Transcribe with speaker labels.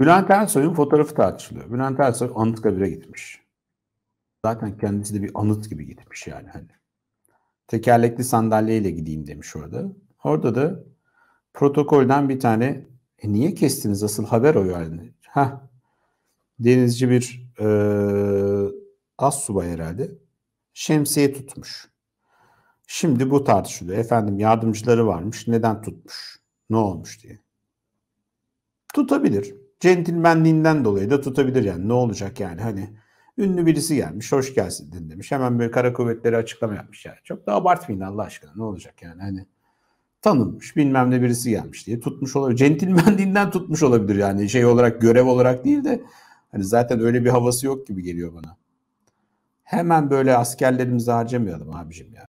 Speaker 1: Bülent Ersoy'un fotoğrafı tartışılıyor. Bülent Ersoy Anıtkabir'e gitmiş. Zaten kendisi de bir anıt gibi gitmiş yani. Hani. Tekerlekli sandalyeyle gideyim demiş orada. Orada da protokolden bir tane e niye kestiniz asıl haber o yani. Ha Denizci bir e, az subay herhalde şemsiye tutmuş. Şimdi bu tartışılıyor. Efendim yardımcıları varmış neden tutmuş ne olmuş diye. Tutabilir centilmenliğinden dolayı da tutabilir yani ne olacak yani hani ünlü birisi gelmiş hoş gelsin demiş hemen böyle kara kuvvetleri açıklama yapmış yani çok da abartmayın Allah aşkına ne olacak yani hani tanınmış bilmem ne birisi gelmiş diye tutmuş olabilir centilmenliğinden tutmuş olabilir yani şey olarak görev olarak değil de hani zaten öyle bir havası yok gibi geliyor bana hemen böyle askerlerimizi harcamayalım abicim ya